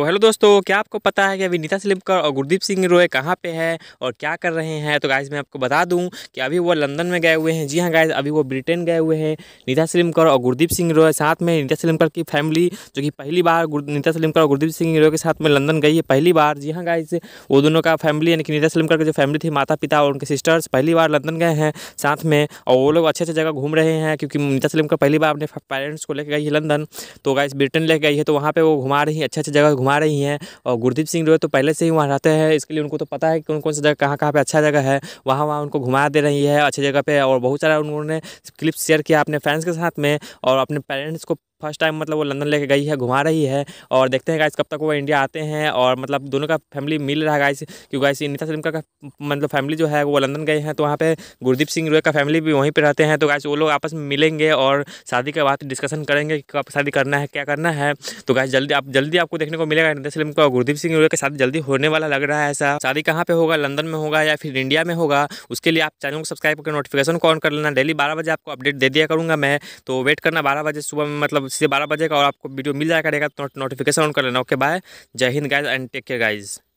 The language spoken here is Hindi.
तो हेलो दोस्तों क्या आपको पता है कि अभी नीता सिलिमकर और गुरदीप सिंह रोए कहाँ पे है और क्या कर रहे हैं तो गाइज़ मैं आपको बता दूं कि अभी वो लंदन में गए हुए हैं जी हाँ गाइज़ अभी वो ब्रिटेन गए हुए हैं नीता सिलिमकर और गुरदीप सिंह रोय साथ में नीता सिलिमकर की फैमिली जो कि पहली बार नीता सिलिमकर और गुरदीप सिंह रोय के साथ में लंदन गई है पहली बार जी हाँ गाइज वो दोनों का फैमिली यानी कि नीता सिलिमकर की जो फैमिली थी माता पिता और उनके सिस्टर्स पहली बार लंदन गए हैं साथ में और वो लोग अच्छे अच्छे जगह घूम रहे हैं क्योंकि नीता सिलिमकर पहली बार अपने पेरेंट्स को लेकर गई है लंदन तो गाइज ब्रिटेन लेके गई है तो वहाँ पर वो घुमा रही है अच्छे अच्छे जगह घुमा घुमा रही हैं और गुरदीप सिंह जो है तो पहले से ही वहाँ रहते हैं इसके लिए उनको तो पता है कि कौन कौन सी जगह कहाँ कहाँ पर अच्छा जगह है वहाँ वहाँ उनको घुमा दे रही है अच्छी जगह पर और बहुत सारा उन्होंने क्लिप्स शेयर किया अपने फ्रेंड्स के साथ में और अपने पेरेंट्स को फर्स्ट टाइम मतलब वो लंदन लेके गई है घुमा रही है और देखते हैं गाइस कब तक वो इंडिया आते हैं और मतलब दोनों का फैमिली मिल रहा है गाइस क्योंकि गाइस नीता सलीम का मतलब फैमिली जो है वो लंदन गए हैं तो वहाँ पे गुरदीप सिंह रोय का फैमिली भी वहीं पर रहते हैं तो गाइस वो लोग आपस में मिलेंगे और शादी के बाद डिस्कशन करेंगे कि कब शादी करना है क्या करना है तो गाइस जल्दी आप जल्दी आपको देखने को मिलेगा नीता सलीम का गुरदीप सिंह रोय के साथ जल्दी होने वाला लग रहा है ऐसा शादी कहाँ पर होगा लंदन में होगा या फिर इंडिया में होगा उसके लिए आप चैनल को सब्सक्राइब करके नोटिफिकेशन को ऑन कर लेना डेली बारह बजे आपको अपडेट दे दिया करूँगा मैं तो वेट करना बारह बजे सुबह में मतलब से बारह बजेगा और आपको वीडियो मिल जाएगा रहेगा तो नोटिफिकेशन ऑन कर लेना ओके बाय जय हिंद guys and take care guys